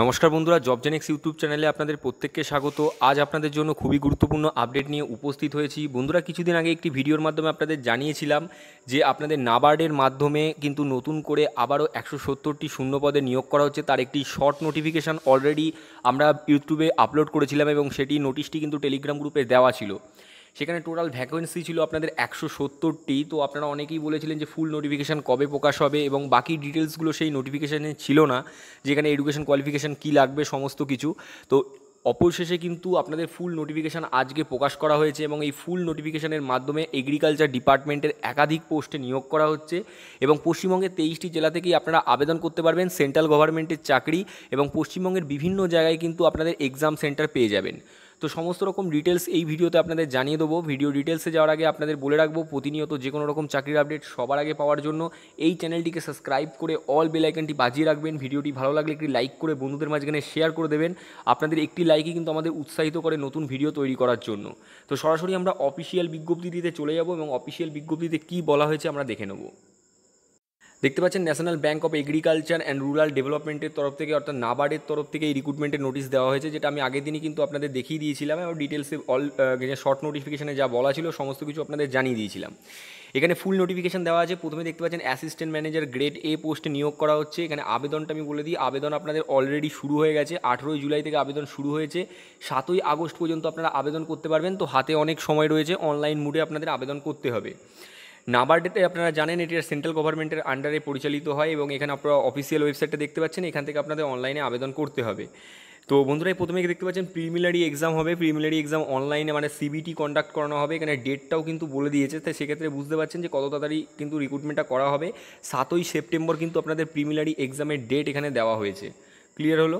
নমস্কার বন্ধুরা job Genex YouTube চ্যানেলে আপনাদের প্রত্যেককে স্বাগত আজ আপনাদের জন্য খুবই গুরুত্বপূর্ণ আপডেট নিয়ে উপস্থিত হয়েছি বন্ধুরা কিছুদিন আগে একটি ভিডিওর মাধ্যমে আপনাদের জানিয়েছিলাম যে আপনাদের নাবার্ডের মাধ্যমে কিন্তু নতুন করে আবারও একশো সত্তরটি শূন্য পদে নিয়োগ করা হচ্ছে তার একটি শর্ট নোটিফিকেশান অলরেডি আমরা ইউটিউবে আপলোড করেছিলাম এবং সেটি নোটিশটি কিন্তু টেলিগ্রাম গ্রুপে দেওয়া ছিল সেখানে টোটাল ভ্যাকেন্সি ছিল আপনাদের একশো সত্তরটি তো আপনারা অনেকেই বলেছিলেন যে ফুল নোটিফিকেশান কবে প্রকাশ হবে এবং বাকি ডিটেলসগুলো সেই নোটিফিকেশানে ছিল না যেখানে এডুকেশন কোয়ালিফিকেশান কী লাগবে সমস্ত কিছু তো অপরশেষে কিন্তু আপনাদের ফুল নোটিফিকেশান আজকে প্রকাশ করা হয়েছে এবং এই ফুল নোটিফিকেশানের মাধ্যমে এগ্রিকালচার ডিপার্টমেন্টের একাধিক পোস্টে নিয়োগ করা হচ্ছে এবং পশ্চিমবঙ্গের তেইশটি জেলা থেকেই আপনারা আবেদন করতে পারবেন সেন্ট্রাল গভর্নমেন্টের চাকরি এবং পশ্চিমবঙ্গের বিভিন্ন জায়গায় কিন্তু আপনাদের এক্সাম সেন্টার পেয়ে যাবেন তো সমস্ত রকম ডিটেলস এই ভিডিওতে আপনাদের জানিয়ে দেবো ভিডিও ডিটেলসে যাওয়ার আগে আপনাদের বলে রাখবো প্রতিনিয়ত যে কোনো রকম চাকরির আপডেট সবার আগে পাওয়ার জন্য এই চ্যানেলটিকে সাবস্ক্রাইব করে অল বেলাইকনটি বাজিয়ে রাখবেন ভিডিওটি ভালো লাগলে একটি লাইক করে বন্ধুদের মাঝখানে শেয়ার করে দেবেন আপনাদের একটি লাইকই কিন্তু আমাদের উৎসাহিত করে নতুন ভিডিও তৈরি করার জন্য তো সরাসরি আমরা অফিসিয়াল বিজ্ঞপ্তিটিতে চলে যাবো এবং অফিসিয়াল বিজ্ঞপ্তিতে কী বলা হয়েছে আমরা দেখে নেবো দেখতে পাচ্ছেন national bank of agriculture and rural ডেভেলপমেন্টের তরফ থেকে অর্থাৎ নাবার্ডের তরফ থেকে এই রিক্রুটমেন্টের নোটিস দেওয়া হয়েছে যেটা আমি আগের দিনই কিন্তু আপনাদের দেখিয়ে দিয়েছিলাম এবং ডিটেলসে অল শর্ট নোটিফিকেশানে যা বলা ছিল সমস্ত কিছু আপনাদের জানিয়ে দিয়েছিলাম এখানে ফুল নোটিফিকেশান দেওয়া আছে প্রথমে দেখতে পাচ্ছেন অ্যাসিস্ট্যান্ট ম্যানেজার গ্রেড এ পোস্টে নিয়োগ করা হচ্ছে এখানে আবেদনটা আমি বলে দিই আবেদন আপনাদের অলরেডি শুরু হয়ে গেছে আঠেরোই জুলাই থেকে আবেদন শুরু হয়েছে সাতই আগস্ট পর্যন্ত আপনারা আবেদন করতে পারবেন তো হাতে অনেক সময় রয়েছে অনলাইন মুডে আপনাদের আবেদন করতে হবে নাবার্ডেতে আপনারা জানেন এটি সেন্ট্রাল গভর্নমেন্টের আন্ডারে পরিচালিত হয় এবং এখানে আপনারা অফিসিয়াল ওয়েবসাইটটা দেখতে পাচ্ছেন এখান থেকে আপনাদের অনলাইনে আবেদন করতে হবে তো বন্ধুরা প্রথমে দেখতে পাচ্ছেন প্রিমিলারি এক্সাম হবে প্রিমিলারি এক্সাম অনলাইনে মানে সিবিটি কন্ডাক্ট করানো হবে এখানে ডেটটাও কিন্তু বলে দিয়েছে তাই সেক্ষেত্রে বুঝতে পারছেন যে কত তাড়াতাড়ি কিন্তু রিক্রুটমেন্টটা করা হবে সাতই সেপ্টেম্বর কিন্তু আপনাদের প্রিমিলারি এক্সামের ডেট এখানে দেওয়া হয়েছে ক্লিয়ার হলো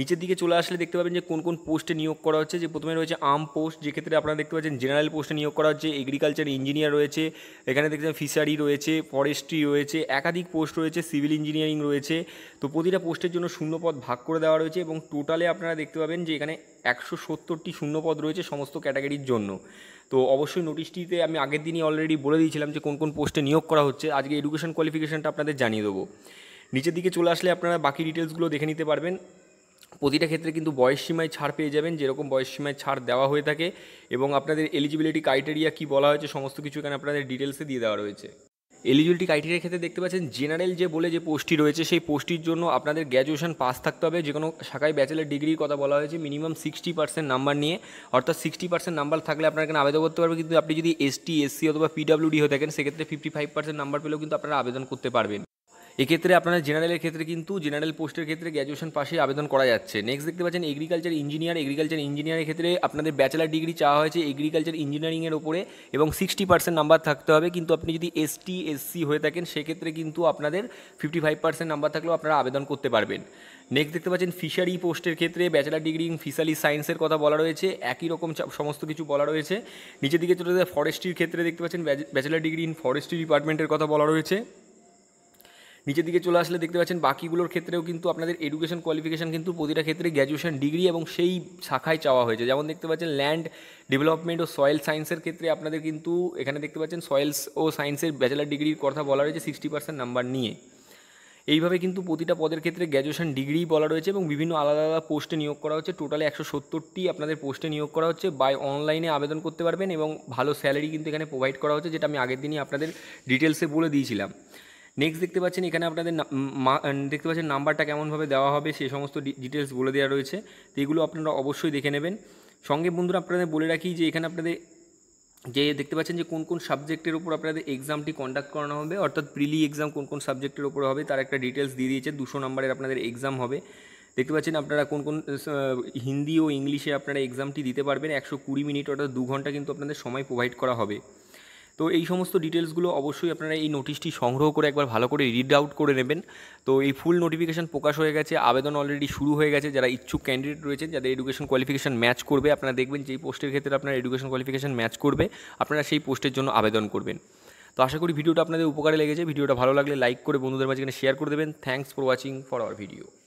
নিচের দিকে চলে আসলে দেখতে পাবেন যে কোন কোন পোস্টে নিয়োগ করা হচ্ছে যে প্রথমে রয়েছে আর্ম পোস্ট যেক্ষেত্রে আপনারা দেখতে পাচ্ছেন জেনারেল পোস্টে নিয়োগ করা হচ্ছে এগ্রিকালচার ইঞ্জিনিয়ার রয়েছে এখানে দেখতে ফিশারি রয়েছে ফরেস্ট্রি রয়েছে একাধিক পোস্ট রয়েছে সিভিল ইঞ্জিনিয়ারিং রয়েছে তো প্রতিটা পোস্টের জন্য শূন্যপদ ভাগ করে দেওয়া রয়েছে এবং টোটালে আপনারা দেখতে পাবেন যে এখানে একশো সত্তরটি শূন্যপদ রয়েছে সমস্ত ক্যাটাগরির জন্য তো অবশ্যই নোটিশটিতে আমি আগের দিনই অলরেডি বলে দিয়েছিলাম যে কোন কোন পোস্টে নিয়োগ করা হচ্ছে আজকে এডুকেশন কোয়ালিফিকেশানটা আপনাদের জানিয়ে দেবো নিচের দিকে চলে আসলে আপনারা বাকি ডিটেলসগুলো দেখে নিতে পারবেন প্রতিটা ক্ষেত্রে কিন্তু বয়সসীমায় ছাড় পেয়ে যাবেন যেরকম বয়সসীমায় ছাড় দেওয়া হয়ে থাকে এবং আপনাদের এলিজিবিলিটি ক্রাইটেরিয়া কী বলা হয়েছে সমস্ত কিছু এখানে আপনাদের ডিটেলসে দিয়ে দেওয়া রয়েছে এলিজিবিলিটি ক্রাইটেরিয়ার ক্ষেত্রে দেখতে পাচ্ছেন জেনারেল যে বলে যে পোস্টটি রয়েছে সেই পোস্টটির জন্য আপনাদের গ্র্যাজুয়েশন পাস থাকতে হবে যে কোনো শাখায় ব্যাচেলার ডিগ্রির কথা বলা হয়েছে মিনিমাম সিক্সটি পার্সেন্ট নাম্বার নিয়ে অর্থাৎ সিক্সটি পার্সেন্ট নাম্বার থাকলে আপনারা এখানে আবেদন করতে পারবেন কিন্তু আপনি যদি এসটি এসসি অথবা পিডাব্লিউডি হয়ে থাকেন সেক্ষেত্রে ফিফটি ফাইভ পার্সেন্ট নাম্বার পেলেও কিন্তু আপনারা আবেদন করতে পারবেন এক্ষেত্রে আপনারা জেনারেলের ক্ষেত্রে কিন্তু জেনারেল পোস্টের ক্ষেত্রে গ্র্যাজুয়েশন পাশে আবেদন করা যাচ্ছে নেক্সট দেখতে পাচ্ছেন এগ্রিকালচার ইঞ্জিনিয়ার এগ্রিকালচার ইঞ্জিনিয়ারের ক্ষেত্রে আপনাদের ব্যাচেলার ডিগ্রি চাওয়া হয়েছে এগ্রিকালচার ইঞ্জিনিয়ারিংয়ের ওপরে এবং সিক্সটি পার্সেন্ট নাম্বার থাকতে হবে কিন্তু আপনি যদি এসটি এসসি হয়ে থাকেন সেক্ষেত্রে কিন্তু আপনাদের ফিফটি ফাইভ পার্সেন্ট নাম্বার থাকলেও আপনারা আবেদন করতে পারবেন নেক্সট দেখতে পাচ্ছেন ফিশারি পোস্টের ক্ষেত্রে ব্যাচেলার ডিগ্রি ইন ফিশারি সায়েন্সের কথা বলা রয়েছে একই রকম সমস্ত কিছু বলা রয়েছে নিচের দিকে চলে যায় ফরেস্ট্রির ক্ষেত্রে দেখতে পাচ্ছেন ব্যাচেলার ডিগ্রি ইন ফরেস্ট্রি ডিপার্টমেন্টের কথা বলা রয়েছে নিচের দিকে চলে আসলে দেখতে পাচ্ছেন বাকিগুলোর ক্ষেত্রেও কিন্তু আপনাদের এডুকেশন কোয়ালিফিকেশান কিন্তু প্রতিটা ক্ষেত্রে গ্র্যাজুয়েশন ডিগ্রি এবং সেই শাখায় চাওয়া হয়েছে যেমন দেখতে পাচ্ছেন ল্যান্ড ডেভেলপমেন্ট ও সয়েল সায়েন্সের ক্ষেত্রে আপনাদের কিন্তু এখানে দেখতে পাচ্ছেন সয়েলস ও সায়েন্সের ব্যাচেলার ডিগ্রির কথা বলা রয়েছে সিক্সটি পার্সেন্ট নাম্বার নিয়ে এইভাবে কিন্তু প্রতিটা পদের ক্ষেত্রে গ্র্যাজুয়েশন ডিগ্রি বলা রয়েছে এবং বিভিন্ন আলাদা আলাদা পোস্টে নিয়োগ করা হচ্ছে টোটালে একশো সত্তরটি আপনাদের পোস্টে নিয়োগ করা হচ্ছে বাই অনলাইনে আবেদন করতে পারবেন এবং ভালো স্যালারি কিন্তু এখানে প্রোভাইড করা হচ্ছে যেটা আমি আগের দিনই আপনাদের ডিটেলসে বলে দিয়েছিলাম নেক্সট দেখতে পাচ্ছেন এখানে আপনাদের দেখতে পাচ্ছেন নাম্বারটা কেমনভাবে দেওয়া হবে সেই সমস্ত ডিটেলস বলে দেওয়া রয়েছে তো এগুলো আপনারা অবশ্যই দেখে নেবেন সঙ্গে বন্ধুরা আপনাদের বলে রাখি যে এখানে আপনাদের যে দেখতে পাচ্ছেন যে কোন কোন সাবজেক্টের উপর আপনাদের এক্সামটি কন্ডাক্ট করানো হবে অর্থাৎ প্রিলি এক্সাম কোন কোন সাবজেক্টের উপর হবে তার একটা ডিটেলস দিয়ে দিয়েছে দুশো নম্বরের আপনাদের এক্সাম হবে দেখতে পাচ্ছেন আপনারা কোন কোন হিন্দি ও ইংলিশে আপনারা এক্সামটি দিতে পারবেন একশো কুড়ি মিনিট অর্থাৎ দু ঘন্টা কিন্তু আপনাদের সময় প্রোভাইড করা হবে তো এই সমস্ত ডিটেলসগুলো অবশ্যই আপনারা এই নোটিশটি সংগ্রহ করে একবার ভালো করে রিড আউট করে নেবেন তো এই ফুল নোটিফিকেশান প্রকাশ হয়ে গেছে আবেদন অলরেডি শুরু হয়ে গেছে যারা ইচ্ছুক ক্যান্ডিডেট রয়েছেন যাদের এডুকেশন কোয়ালিফিকেশান ম্যাচ করবে আপনারা দেখবেন যেই পোস্টের ক্ষেত্রে আপনার এডুকেশন কোয়ালিফিকেশান ম্যাচ করবে আপনারা সেই পোস্টের জন্য আবেদন করবেন তো আশা করি ভিডিওটা আপনাদের উপকারে লেগেছে ভিডিওটা ভালো লাগলে লাইক করে বন্ধুদের মাঝখানে শেয়ার করে দেবেন thanks for watching for our video